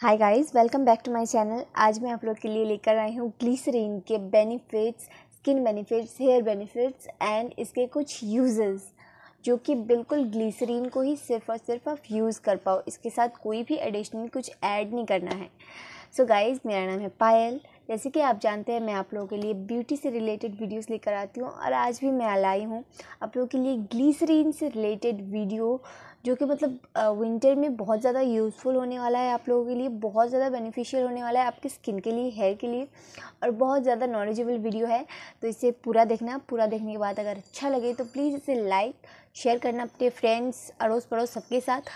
hi guys welcome back to my channel आज मैं आप लोग के लिए लेकर आई हूँ ग्लीसरीन के benefits skin benefits hair benefits and इसके कुछ यूजेस जो कि बिल्कुल ग्लीसरीन को ही सिर्फ और सिर्फ आप यूज़ कर पाओ इसके साथ कोई भी एडिशनल कुछ ऐड नहीं करना है सो so गाइस मेरा नाम है पायल जैसे कि आप जानते हैं मैं आप लोगों के लिए ब्यूटी से रिलेटेड वीडियोस लेकर आती हूँ और आज भी मैं लाई हूँ आप लोगों के लिए ग्लीसरीन से रिलेटेड वीडियो जो कि मतलब विंटर में बहुत ज़्यादा यूज़फुल होने वाला है आप लोगों के लिए बहुत ज़्यादा बेनिफिशियल होने वाला है आपकी स्किन के लिए हेयर के लिए और बहुत ज़्यादा नॉलेजेबल वीडियो है तो इसे पूरा देखना पूरा देखने के बाद अगर अच्छा लगे तो प्लीज़ इसे लाइक शेयर करना अपने फ्रेंड्स अड़ोस पड़ोस सबके साथ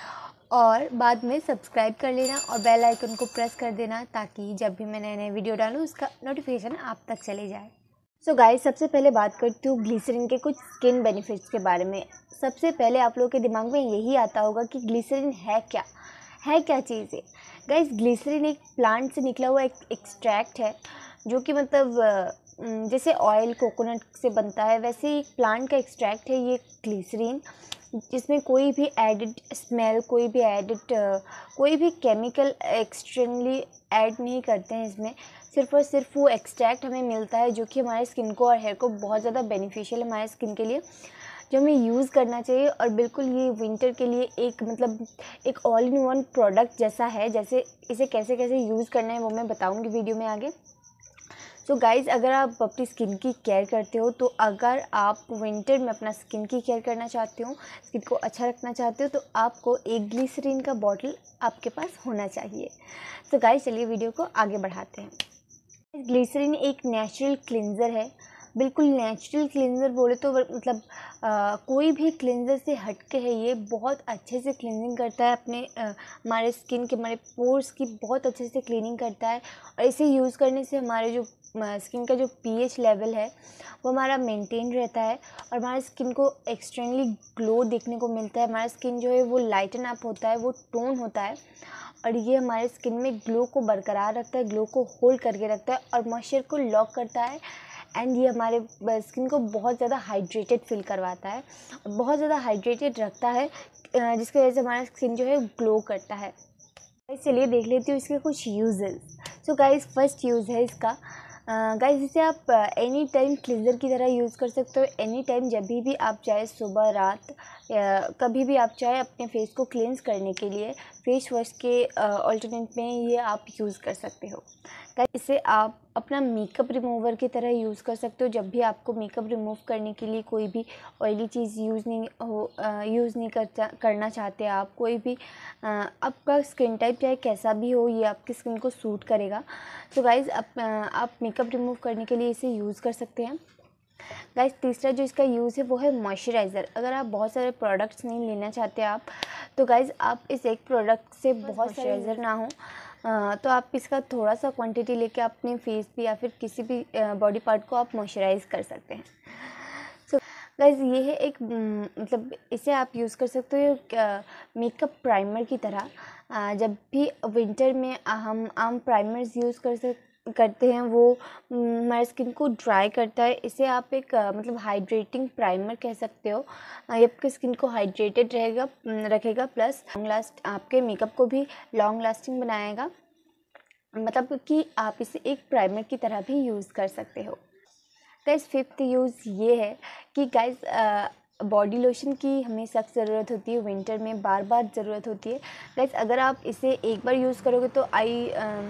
और बाद में सब्सक्राइब कर लेना और बेल आइकन को प्रेस कर देना ताकि जब भी मैं नए नए वीडियो डालूँ उसका नोटिफिकेशन आप तक चले जाए सो so गाइस सबसे पहले बात करती हूँ ग्लिसरीन के कुछ स्किन बेनिफिट्स के बारे में सबसे पहले आप लोगों के दिमाग में यही आता होगा कि ग्लिसरीन है क्या है क्या चीज़ है गाइस ग्लिसरीन एक प्लांट से निकला हुआ एक एक्सट्रैक्ट है जो कि मतलब जैसे ऑयल कोकोनट से बनता है वैसे ही प्लांट का एक्सट्रैक्ट है ये ग्लिसरीन जिसमें कोई भी एडिड स्मेल कोई भी एडिड कोई भी केमिकल एक्सट्रीमली ऐड नहीं करते हैं इसमें सिर्फ और सिर्फ वो एक्सट्रैक्ट हमें मिलता है जो कि हमारे स्किन को और हेयर को बहुत ज़्यादा बेनिफिशियल है हमारे स्किन के लिए जो हमें यूज़ करना चाहिए और बिल्कुल ये विंटर के लिए एक मतलब एक ऑल इन वन प्रोडक्ट जैसा है जैसे इसे कैसे कैसे यूज़ करना है वो मैं बताऊँगी वीडियो में आगे सो so गाइज़ अगर आप अपनी स्किन की केयर करते हो तो अगर आप विंटर में अपना स्किन की केयर करना चाहते हो स्किन को अच्छा रखना चाहते हो तो आपको एक ग्लिसरीन का बॉटल आपके पास होना चाहिए तो गाइज़ चलिए वीडियो को आगे बढ़ाते हैं ग्लिसरीन एक नेचुरल क्लिनज़र है बिल्कुल नेचुरल क्लिनज़र बोले तो मतलब आ, कोई भी क्लिनज़र से हट के है ये बहुत अच्छे से क्लिनिंग करता है अपने हमारे स्किन के हमारे पोर्स की बहुत अच्छे से क्लीनिंग करता है और इसे यूज़ करने से हमारे जो स्किन का जो पीएच लेवल है वो हमारा मेंटेन रहता है और हमारे स्किन को एक्सटर्नली ग्लो देखने को मिलता है हमारा स्किन जो है वो लाइटन अप होता है वो टोन होता है और ये हमारे स्किन में ग्लो को बरकरार रखता है ग्लो को होल्ड करके रखता है और मॉइस्चर को लॉक करता है एंड ये हमारे स्किन को बहुत ज़्यादा हाइड्रेटेड फील करवाता है बहुत ज़्यादा हाइड्रेटेड रखता है जिसकी वजह से हमारा स्किन जो है ग्लो करता है चलिए देख लेती हूँ इसके कुछ uses so guys first use है इसका गाइस इसे आप एनी टाइम क्लिजर की तरह यूज़ कर सकते हो एनी टाइम जब भी आप चाहे सुबह रात कभी भी आप चाहे अपने फेस को क्लींस करने के लिए फेस वॉश के ऑल्टरनेट में ये आप यूज़ कर सकते हो इसे आप अपना मेकअप रिमूवर की तरह यूज़ कर सकते हो जब भी आपको मेकअप रिमूव करने के लिए कोई भी ऑयली चीज़ यूज़ नहीं हो यूज़ नहीं करता करना चाहते आप कोई भी आ, आपका स्किन टाइप चाहे कैसा भी हो ये आपकी स्किन को सूट करेगा तो गाइज़ आप, आप मेकअप रिमूव करने के लिए इसे यूज़ कर सकते हैं गाइस तीसरा जो इसका यूज़ है वो है मॉइस्चराइज़र अगर आप बहुत सारे प्रोडक्ट्स नहीं लेना चाहते आप तो गाइज़ आप इस एक प्रोडक्ट से बहुत मॉइस्चराइज़र ना हो तो आप इसका थोड़ा सा क्वांटिटी लेके अपने फेस पे या फिर किसी भी बॉडी पार्ट को आप मॉइस्चराइज़ कर सकते हैं सो so, गाइज ये है एक मतलब इसे आप यूज़ कर सकते हो मेकअप प्राइमर की तरह जब भी विंटर में हम आम प्राइमर्स यूज़ कर सक करते हैं वो हम्म, हमारे स्किन को ड्राई करता है इसे आप एक मतलब हाइड्रेटिंग प्राइमर कह सकते हो ये आपके स्किन को हाइड्रेटेड रहेगा हम्म, रखेगा प्लस लॉन्ग लास्ट आपके मेकअप को भी लॉन्ग लास्टिंग बनाएगा मतलब कि आप इसे एक प्राइमर की तरह भी यूज़ कर सकते हो गाइज फिफ्थ यूज़ ये है कि गाइज बॉडी लोशन की हमें सख्त ज़रूरत होती है विंटर में बार बार ज़रूरत होती है गैस अगर आप इसे एक बार यूज़ करोगे तो आई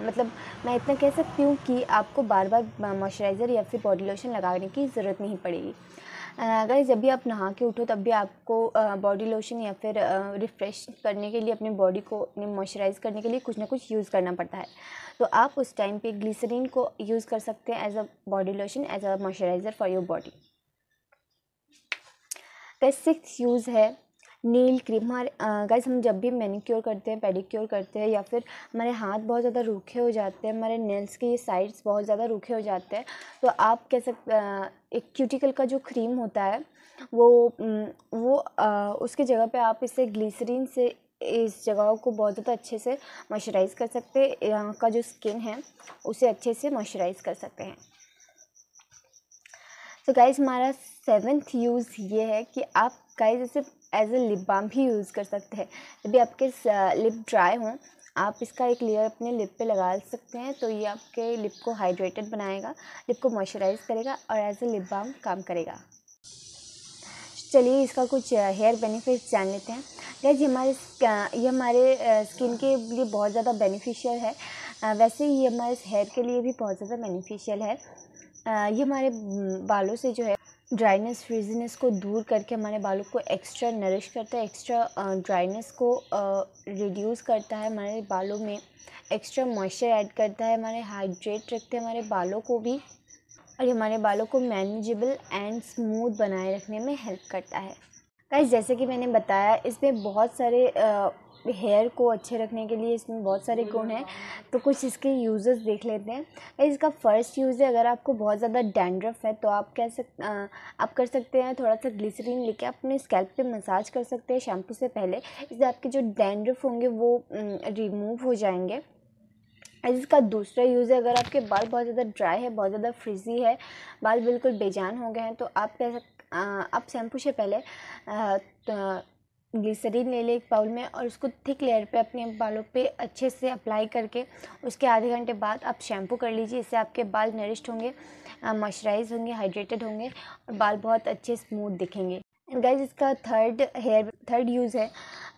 मतलब मैं इतना कह सकती हूँ कि आपको बार बार मॉइस्चराइज़र या फिर बॉडी लोशन लगाने की ज़रूरत नहीं पड़ेगी अगर जब भी आप नहा के उठो तब भी आपको बॉडी लोशन या फिर रिफ़्रेश करने के लिए अपने बॉडी को मॉइस्चराइज करने के लिए कुछ ना कुछ यूज़ करना पड़ता है तो आप उस टाइम पे ग्लिसरीन को यूज़ कर सकते हैं as a body lotion as a moisturiser for your body six use है नील क्रीम हमारे गैस हम जब भी मैनिक्योर करते हैं पेडिक्योर करते हैं या फिर हमारे हाथ बहुत ज़्यादा रूखे हो जाते हैं हमारे नेल्स के साइड्स बहुत ज़्यादा रूखे हो जाते हैं तो आप कह सकते एक क्यूटिकल का जो क्रीम होता है वो वो आ, उसके जगह पे आप इसे ग्लिसरीन से इस जगह को बहुत ज़्यादा अच्छे से मॉइस्चराइज़ कर सकते हैं यहाँ का जो स्किन है उसे अच्छे से मॉइस्चराइज़ कर सकते हैं तो गाइज़ हमारा सेवेंथ यूज़ ये है कि आप गाइज़ इसे एज ए लिप बाम भी यूज़ कर सकते हैं जब आपके लिप ड्राई हों आप इसका एक लेयर अपने लिप पे लगा सकते हैं तो ये आपके लिप को हाइड्रेटेड बनाएगा लिप को मॉइस्चराइज करेगा और एज ए लिप बाम काम करेगा चलिए इसका कुछ हेयर बेनिफिट्स जान लेते हैं गैज ये हमारे ये हमारे स्किन के लिए बहुत ज़्यादा बेनिफिशियल है वैसे ये हमारे हेयर के लिए भी बहुत ज़्यादा बेनिफिशियल है ये हमारे बालों से जो है ड्राइनेस फ्रीजीनेस को दूर करके हमारे बालों को एक्स्ट्रा नरिश करता है एक्स्ट्रा ड्राइनेस को रिड्यूस करता है हमारे बालों में एक्स्ट्रा मॉइस्चर ऐड करता है हमारे हाइड्रेट रखते हैं हमारे बालों को भी और हमारे बालों को मैनेजेबल एंड स्मूथ बनाए रखने में हेल्प करता है गाइस जैसे कि मैंने बताया इसमें बहुत सारे हेयर को अच्छे रखने के लिए इसमें बहुत सारे गुण हैं तो कुछ इसके यूज़र्स देख लेते हैं इसका फ़र्स्ट यूज़ है अगर आपको बहुत ज़्यादा डैंड्रफ है तो आप कह सक आप कर सकते हैं थोड़ा सा ग्लिसरीन लेके अपने स्कैल्प पे मसाज कर सकते हैं शैम्पू से पहले इससे आपके जो डैंड्रफ होंगे वो रिमूव हो जाएंगे इसका दूसरा यूज़ है अगर आपके बाल बहुत ज़्यादा ड्राई है बहुत ज़्यादा फ्रिजी है बाल बिल्कुल बेजान हो गए हैं तो आप कह सक आप शैम्पू से पहले ग्लिसरीन ले लें एक बाउल में और उसको थिक लेयर पे अपने बालों पे अच्छे से अप्लाई करके उसके आधे घंटे बाद आप शैम्पू कर लीजिए इससे आपके बाल नरिश्ड होंगे मॉइस्चराइज होंगे हाइड्रेटेड होंगे और बाल बहुत अच्छे स्मूथ दिखेंगे एंड गाइज इसका थर्ड हेयर थर्ड यूज़ है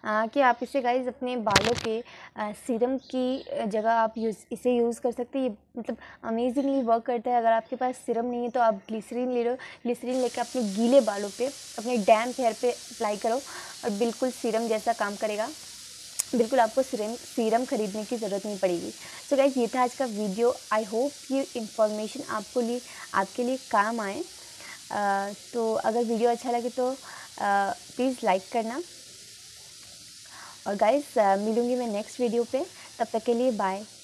आ, कि आप इसे गाइज अपने बालों के आ, सीरम की जगह आप यूज़ इसे यूज़ कर सकते हैं ये मतलब अमेजिंगली वर्क करता है अगर आपके पास सीरम नहीं है तो आप ग्लिसरीन ले लो ग्लिसरीन लेकर अपने गीले बालों पे अपने डैम्प हेयर पे अप्लाई करो और बिल्कुल सीरम जैसा काम करेगा बिल्कुल आपको सीरम सीरम खरीदने की ज़रूरत नहीं पड़ेगी सो so गाइज ये था आज का वीडियो आई होप ये इंफॉर्मेशन आपको लिए आपके लिए काम आए तो अगर वीडियो अच्छा लगे तो प्लीज़ लाइक करना और गाइस मिलूँगी मैं नेक्स्ट वीडियो पे तब तक के लिए बाय